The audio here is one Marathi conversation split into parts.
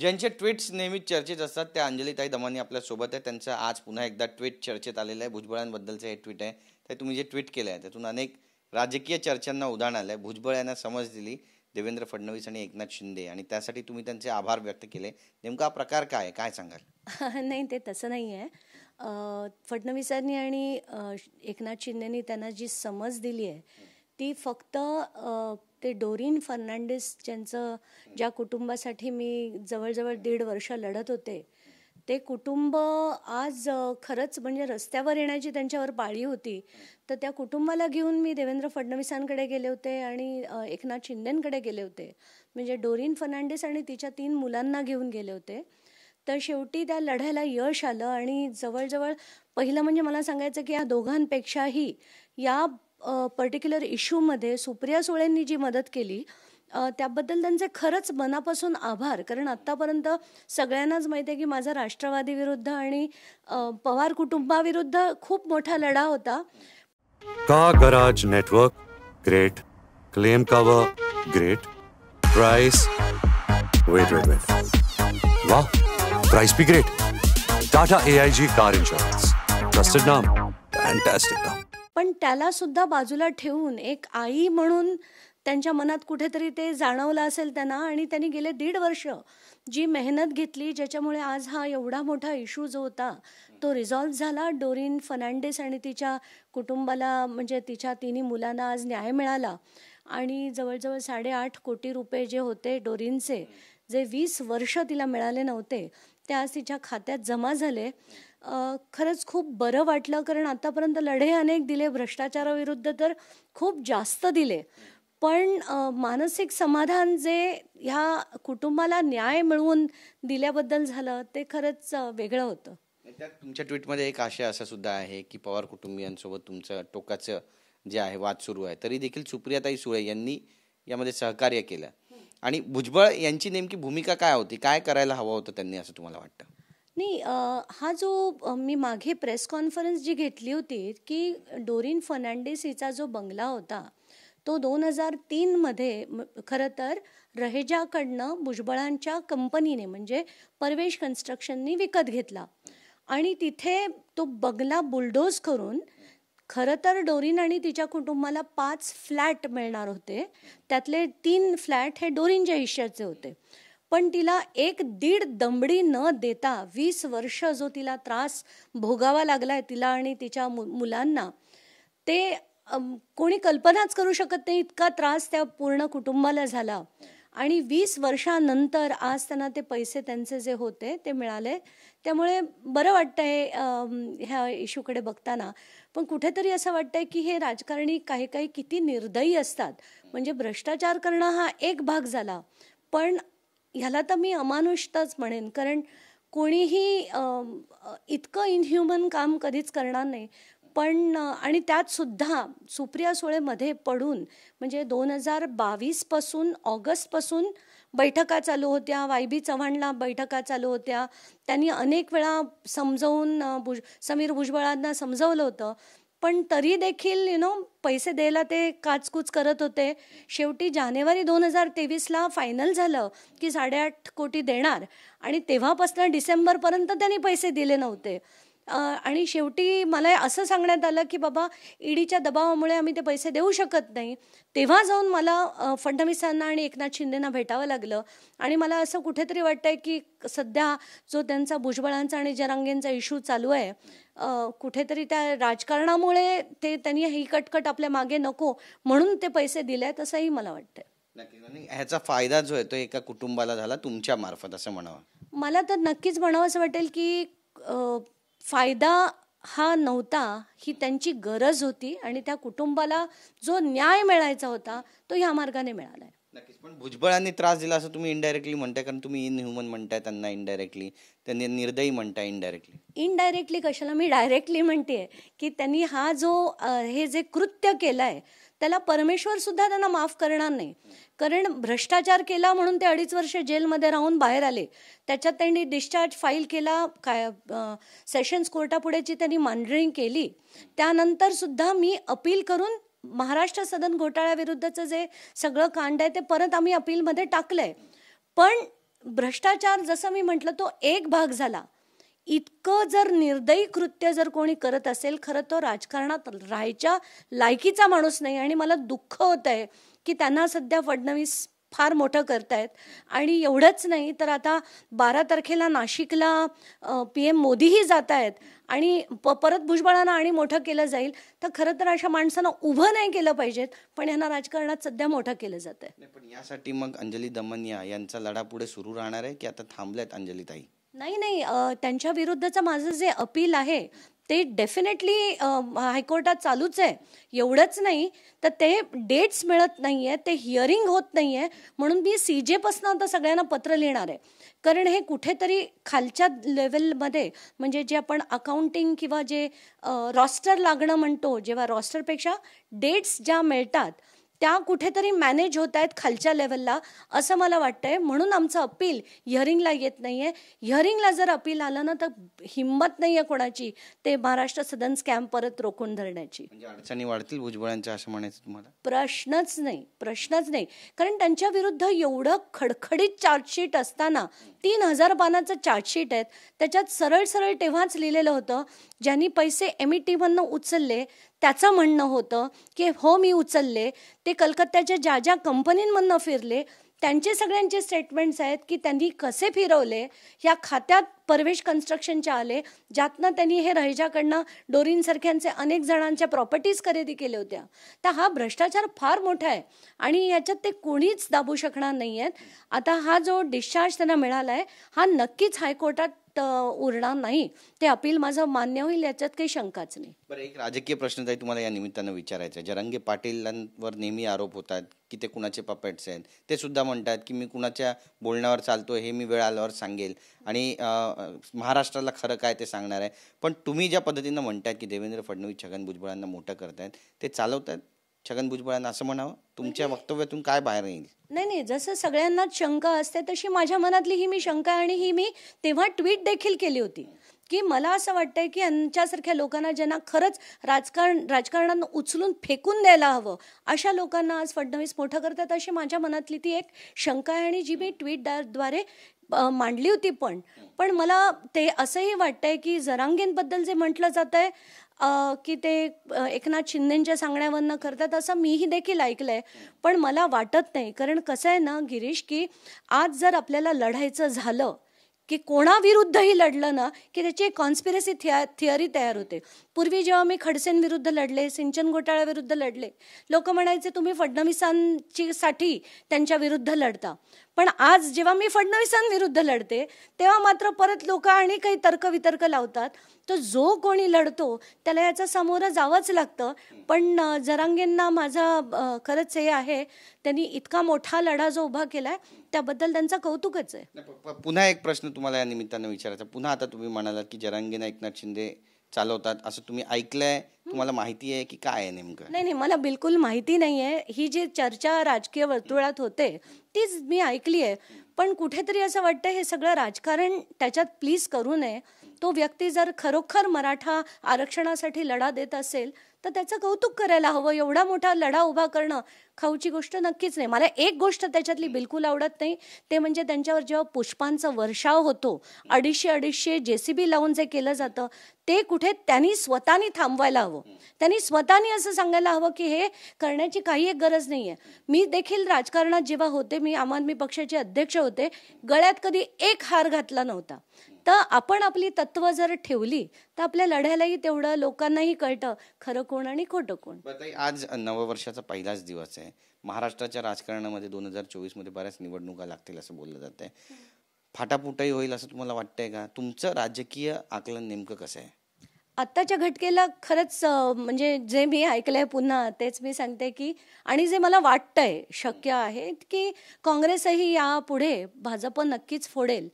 ज्यांचे ट्विट्स नेहमीच चर्चेत असतात त्या अंजलीताई दमानी आपल्यासोबत आहे त्यांचं आज पुन्हा एकदा ट्विट चर्चेत आलेलं आहे भुजबळांबद्दलचं हे ट्विट आहे ते तुम्ही जे ट्विट केलं आहे त्यातून अनेक राजकीय चर्चांना उदाहरण आलं आहे भुजबळ यांना समज दिली देवेंद्र फडणवीस आणि एकनाथ शिंदे आणि त्यासाठी तुम्ही त्यांचे आभार व्यक्त केले नेमका प्रकार काय काय सांगाल नाही ते तसं नाही आहे फडणवीसांनी आणि एकनाथ शिंदेनी त्यांना जी समज दिली आहे ती फक्त ते डोरीन फर्नांडिस ज्यांचं ज्या कुटुंबासाठी मी जवळजवळ दीड वर्ष लढत होते ते कुटुंब आज खरंच म्हणजे रस्त्यावर येण्याची त्यांच्यावर पाळी होती तर त्या कुटुंबाला घेऊन मी देवेंद्र फडणवीसांकडे गेले होते आणि एकनाथ शिंदेंकडे गेले होते म्हणजे डोरीन फर्नांडिस आणि तिच्या तीन मुलांना घेऊन गेले होते तर शेवटी त्या लढायला यश आलं आणि जवळजवळ पहिलं म्हणजे मला सांगायचं की या दोघांपेक्षाही या पर्टिक्युलर इश्यूमध्ये सुप्रिया सुळेंनी जी मदत केली त्याबद्दल त्यांचे खरंच मनापासून आभार कारण आत्तापर्यंत सगळ्यांनाच माहिती आहे की माझा राष्ट्रवादी विरुद्ध आणि पवार कुटुंबाविरुद्ध खूप मोठा लढा होता का garage network great claim cover great price wait wait wait वाह प्राइस भी great Tata AIG car insurance trusted नाम फैंटास्टिक नाम पण त्याला सुद्धा बाजूला ठेवून एक आई म्हणून त्यांच्या मनात कुठेतरी ते जाणवलं असेल त्यांना आणि त्यांनी गेले दीड वर्ष जी मेहनत घेतली ज्याच्यामुळे आज हा एवढा मोठा इशू जो होता तो रिझॉल्व्ह झाला डोरिन फर्नांडिस आणि तिच्या कुटुंबाला म्हणजे तिच्या तिन्ही मुलांना आज न्याय मिळाला आणि जवळजवळ साडेआठ कोटी रुपये जे होते डोरिनचे जे वीस वर्ष तिला मिळाले नव्हते ते आज तिच्या खात्यात जमा झाले खरंच खूप बरं वाटलं कारण आतापर्यंत लढे अनेक दिले भ्रष्टाचाराविरुद्ध तर खूप जास्त दिले पण मानसिक समाधान जे ह्या कुटुंबाला न्याय मिळवून दिल्याबद्दल झालं ते खरंच वेगळं होतं तुमच्या ट्विटमध्ये एक आशय असा सुद्धा आहे की पवार कुटुंबियांसोबत तुमचं टोकाचं जे आहे वाद सुरू आहे तरी देखील सुप्रियाताई सुळे यांनी यामध्ये सहकार्य केलं आणि भुजबळ यांची नेमकी भूमिका काय होती काय करायला हवं होतं त्यांनी असं तुम्हाला वाटतं नाही हा जो मी मागे प्रेस कॉन्फरन्स जी घेतली होती की डोरिन फर्नांडिस हिचा जो बंगला होता तो दोन हजार तीनमध्ये खरं तर रहेजाकडनं भुजबळांच्या कंपनीने म्हणजे परवेश कन्स्ट्रक्शननी विकत घेतला आणि तिथे तो बंगला बुलडोज करून खरं तर डोरीन आणि तिच्या कुटुंबाला पाच फ्लॅट मिळणार होते त्यातले तीन फ्लॅट हे डोरीनच्या हिश्श्याचे होते पण तिला एक दीड दमडी न देता वीस वर्ष जो तिला त्रास भोगावा लागलाय तिला आणि तिच्या मु मुलांना ते कोणी कल्पनाच करू शकत नाही इतका त्रास त्या पूर्ण कुटुंबाला झाला आणि वीस वर्षानंतर आज त्यांना ते पैसे त्यांचे जे होते ते मिळाले त्यामुळे बरं वाटतं ह्या इशूकडे बघताना पण कुठेतरी असं वाटतंय की हे राजकारणी काही काही किती निर्दयी असतात म्हणजे भ्रष्टाचार करणं हा एक भाग झाला पण ह्याला तर मी अमानुषताच म्हणेन कारण कोणीही इतकं इनह्युमन काम कधीच करणार नाही पण आणि सुद्धा सुप्रिया सुळेमध्ये पडून म्हणजे दोन हजार बावीसपासून ऑगस्टपासून बैठका चालू होत्या वाय बी चव्हाणला बैठका चालू होत्या त्यांनी अनेक वेळा समजवून भुज समीर भुजबळांना समजवलं होतं पण तरी देखील यु नो पैसे द्यायला ते काचकूच करत होते शेवटी जानेवारी दोन हजार तेवीसला फायनल झालं की साडेआठ कोटी देणार आणि तेव्हापासून डिसेंबरपर्यंत त्यांनी पैसे दिले नव्हते आणि शेवटी मला असं सांगण्यात आलं की बाबा ईडीच्या दबावामुळे आम्ही ते पैसे देऊ शकत नाही तेव्हा जाऊन मला फडणवीसांना आणि एकनाथ शिंदेना भेटावं लागलं आणि मला असं कुठेतरी वाटतंय की सध्या जो त्यांचा भुजबळांचा आणि जरांगेंचा इश्यू चालू आहे कुठेतरी त्या राजकारणामुळे ते त्यांनी ही कटकट आपल्या मागे नको म्हणून ते पैसे दिले आहेत असंही मला वाटतंय ह्याचा फायदा जो आहे तो एका कुटुंबाला झाला तुमच्या मार्फत असं म्हणावं मला तर नक्कीच म्हणावं असं वाटेल की फायदा हा नव्हता ही त्यांची गरज होती आणि त्या कुटुंबाला जो न्याय मिळायचा होता तो ह्या मार्गाने मिळाला नक्कीच पण भुजबळांनी त्रास दिला असं तुम्ही इनडायरेक्टली म्हणताय कारण तुम्ही इनह्युमन म्हणताय त्यांना इनडायरेक्टली त्यांनी निर्दयी म्हणताय इनडायरेक्टली इनडायरेक्टली कशाला मी डायरेक्टली म्हणते की त्यांनी हा जो हे जे कृत्य केलंय त्याला परमेश्वर सुद्धा त्यांना माफ करणार नाही कारण भ्रष्टाचार केला म्हणून ते अडीच वर्ष जेलमध्ये राहून बाहेर आले त्याच्यात त्यांनी डिस्चार्ज फाईल केला काय सेशन्स कोर्टापुढेची त्यांनी मांडणी केली त्यानंतर सुद्धा मी अपील करून महाराष्ट्र सदन घोटाळ्याविरुद्धचं जे सगळं कांड आहे ते परत आम्ही अपीलमध्ये टाकलंय पण भ्रष्टाचार जसं मी म्हटलं तो एक भाग झाला इतकं जर निर्दयी कृत्य जर कोणी करत असेल खरं तो राजकारणात राहायच्या लायकीचा माणूस नाही आणि मला दुःख होत आहे की त्यांना सध्या फडणवीस फार मोठं करतायत आणि एवढंच नाही तर आता बारा तारखेला नाशिकला पी एम मोदीही जात आहेत आणि प परत भुजबळांना आणि मोठं केलं जाईल तर खरं तर अशा माणसांना उभं नाही केलं पाहिजेत पण यांना राजकारणात सध्या मोठं केलं जात आहे पण यासाठी मग अंजली दमनिया यांचा लढा पुढे सुरू राहणार आहे की आता थांबल्यात अंजलीताई नाही नाही त्यांच्या विरुद्धचं माझं जे अपील आहे ते डेफिनेटली हायकोर्टात चालूच आहे एवढंच नाही तर ते डेट्स मिळत नाही आहे ते हिअरिंग होत नाही आहे म्हणून मी सी जेपासनं आता सगळ्यांना पत्र लिहिणार आहे कारण हे कुठेतरी खालच्या लेवलमध्ये म्हणजे जे आपण अकाउंटिंग किंवा जे रॉस्टर लागणं म्हणतो जेव्हा रॉस्टरपेक्षा डेट्स ज्या मिळतात त्या कुठेतरी मॅनेज होत आहेत खालच्या लेवलला असं मला वाटतंय म्हणून आमचं अपील हिअरिंगला येत नाही आहे हिअरिंगला जर अपील आलं ना तर हिंमत नाही आहे कोणाची ते महाराष्ट्र सदन स्कॅम परत रोखून धरण्याची म्हणजे अडचणी वाढतील भुजबळांच्या असं म्हणायचं तुम्हाला प्रश्नच नाही प्रश्नच नाही कारण त्यांच्या विरुद्ध एवढं खडखडीत चार्जशीट असताना तीन हजार पानाचं चार्जशीट आहेत त्याच्यात सरळ सरळ तेव्हाच लिहिलेलं होतं ज्यांनी पैसे एम ई टी उचलले त्याचं म्हणणं होतं की हो मी उचलले ते कलकत्त्याच्या ज्या ज्या कंपनींमधनं फिरले त्यांचे सगळ्यांचे स्टेटमेंट्स आहेत की त्यांनी कसे फिरवले या खात्यात परवेश कन्स्ट्रक्शनच्या आले ज्यातनं त्यांनी हे रहेजाकडनं डोरींसारख्यांचे अनेक जणांच्या प्रॉपर्टीज खरेदी केल्या होत्या तर हा भ्रष्टाचार फार मोठा आहे आणि याच्यात ते कोणीच दाबू शकणार नाही आहेत आता हा जो डिस्चार्ज त्यांना मिळाला आहे हा नक्कीच हायकोर्टात उरणार नाही ते अपील माझं मान्य होईल याच्यात काही शंकाच नाही बरं एक राजकीय प्रश्न जाईल तुम्हाला या निमित्तानं विचारायचा रंगे पाटीलांवर नेहमी आरोप होतात की ते कुणाचे पपेट्स आहेत ते सुद्धा म्हणतात की मी कुणाच्या बोलण्यावर चालतो हे मी वेळ आल्यावर सांगेल आणि महाराष्ट्राला खरं काय ते सांगणार आहे पण तुम्ही ज्या पद्धतीनं म्हणतात की देवेंद्र फडणवीस छगन भुजबळांना मोठं करतायत ते चालवतात छगन भुजबळांना असं म्हणावं तुमच्या म्हणजे वक्तव्यातून काय बाहेर येईल नाही नाही जसं सगळ्यांनाच शंका असते तशी माझ्या मनातली ही मी शंका आणि ही मी तेव्हा ट्विट देखील केली होती की मला असं वाटतंय की यांच्यासारख्या लोकांना ज्यांना खरंच राजकारण राजकारणानं उचलून फेकून द्यायला हवं अशा लोकांना आज फडणवीस मोठं करतात अशी माझ्या मनातली ती एक शंका आहे आणि जी मी ट्विटद्वारे मांडली होती पण पण मला ते असंही वाटतंय की जरांगेंबद्दल जे म्हटलं जात आहे की ते एकनाथ शिंदेच्या सांगण्यावरनं करतात असं मीही देखील ऐकलंय पण मला वाटत नाही कारण कसं आहे ना गिरीश की आज जर आपल्याला लढायचं झालं की कोणाविरुद्धही लढलं ना की त्याची एक कॉन्स्पिरसी थिया थिअरी तयार होते पूर्वी जेव्हा मी खडसेंविरुद्ध लढले सिंचन विरुद्ध लढले लोक म्हणायचे तुम्ही फडणवीसांची साठी त्यांच्या विरुद्ध लढता पण आज जेव्हा मी फडणवीसांविरुद्ध लढते तेव्हा मात्र परत लोक आणि काही तर्कवितर्क लावतात तर जो कोणी लढतो त्याला याचा सामोरं जावंच लागतं पण जरांगेंना माझा खरंच हे आहे त्यांनी इतका मोठा लढा जो उभा केलाय त्याबद्दल त्यांचा कौतुकच आहे पुन्हा एक प्रश्न तुम्हाला या निमित्तानं विचारायचा पुन्हा आता तुम्ही म्हणालात की जरांगेना एकनाथ शिंदे चालवतात असं तुम्ही ऐकलंय तुम्हाला माहिती आहे की काय आहे नेमकं नाही नाही मला बिलकुल माहिती नाहीये ही जी चर्चा राजकीय वर्तुळात होते तीच मी ऐकली आहे पण कुठेतरी असं वाटतं हे सगळं राजकारण त्याच्यात प्लीज करू नये तो व्यक्ती जर खरोखर मराठा आरक्षणासाठी लढा देत असेल तर त्याचं कौतुक करायला हवं एवढा मोठा लढा उभा करणं खाऊची गोष्ट नक्कीच नाही मला एक गोष्ट त्याच्यातली बिलकुल आवडत नाही ते म्हणजे त्यांच्यावर जेव्हा पुष्पांचा वर्षाव होतो अडीचशे अडीचशे जेसीबी लावून जे केलं जातं ते कुठे त्यांनी स्वतःनी थांबवायला हवं त्यांनी स्वतःनी असं सांगायला हवं की हे करण्याची काही एक गरज नाही मी देखील राजकारणात जेव्हा होते मी आम आदमी पक्षाचे अध्यक्ष होते गळ्यात कधी एक हार घातला नव्हता तर आपण आपली तत्व जर ठेवली तर आपल्या लढ्यालाही तेवढं लोकांनाही कळतं खरं कोण आणि खोटं कोण आज नववर्षाचा पहिलाच दिवस आहे महाराष्ट्राच्या राजकारणामध्ये दोन हजार चोवीस मध्ये बऱ्याच निवडणुका लागतील असं बोललं जात आहे फाटाफुटाही होईल असं तुम्हाला वाटतंय का तुमचं राजकीय आकलन नेमकं कसं आहे आत्ताच्या घटकेला खरंच म्हणजे जे मी ऐकलंय पुन्हा तेच मी सांगते की आणि जे मला वाटतंय शक्य आहे की काँग्रेसही यापुढे भाजप नक्कीच फोडेल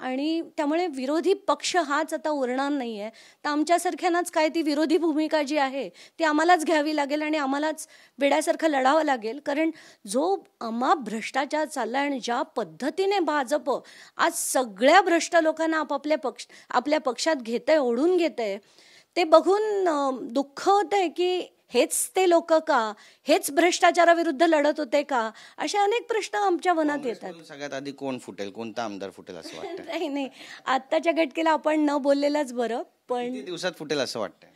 आणि त्यामुळे विरोधी पक्ष हाच आता उरणार नाही आहे तर आमच्यासारख्यांनाच काय ती विरोधी भूमिका जी आहे ती आम्हालाच घ्यावी लागेल आणि आम्हालाच वेड्यासारखं लढावं लागेल कारण जो अमा भ्रष्टाचार चालला आणि ज्या पद्धतीने भाजप आज सगळ्या भ्रष्ट लोकांना आपापल्या पक्ष आपल्या पक्षात घेत आहे ओढून घेत ते बघून दुःख होतं आहे की हेच ते लोक का हेच भ्रष्टाचाराविरुद्ध लढत होते का असे अनेक प्रश्न आमच्या मनात येतात सगळ्यात आधी कोण फुटेल कोणता आमदार फुटेल असं वाटतं नाही नाही आत्ताच्या घटकेला आपण न बोललेलाच बरं पण दिवसात फुटेल असं वाटतं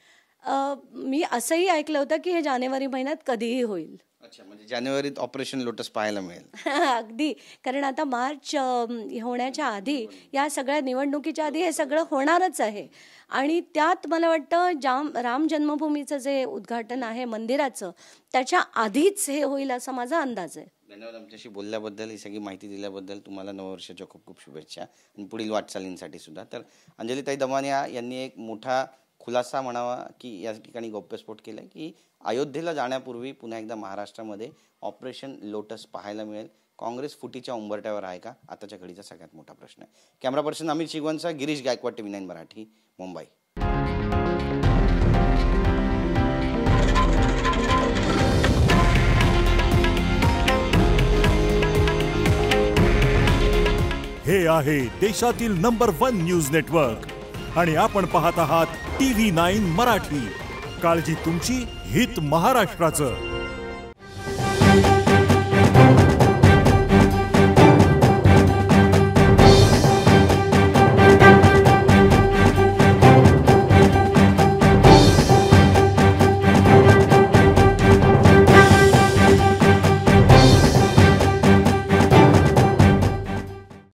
मी असंही ऐकलं होतं की हे जानेवारी महिन्यात कधीही होईल अच्छा म्हणजे जानेवारीत ऑपरेशन लोटस पाहायला मिळेल अगदी कारण आता मार्च होण्याच्या आधी या सगळ्या निवडणुकीच्या आधी हे सगळं होणारच आहे आणि त्यात मला वाटतं जाम राम जन्मभूमीचं जे उद्घाटन आहे मंदिराचं त्याच्या आधीच हे होईल असा माझा अंदाज आहे धन्यवाद आमच्याशी बोलल्याबद्दल ही सगळी माहिती दिल्याबद्दल तुम्हाला नववर्षाच्या खूप खूप शुभेच्छा आणि पुढील वाटचालींसाठी सुद्धा तर अंजलीताई दमानिया यांनी एक मोठा खुलासा म्हणावा की या ठिकाणी गौप्यस्फोट केला की अयोध्येला जाण्यापूर्वी पुन्हा एकदा महाराष्ट्रामध्ये ऑपरेशन लोटस पाहायला मिळेल काँग्रेस फुटीच्या उंबरट्यावर आहे का आताच्या घडीचा सगळ्यात मोठा प्रश्न आहे कॅमेरा पर्सन अमित शिगवनचा गिरीश गायकवाड टी नाईन मराठी मुंबई हे आहे देशातील नंबर वन न्यूज नेटवर्क आणि आपण पाहत आहात टीव्ही नाईन मराठी काळजी तुमची हित महाराष्ट्राचं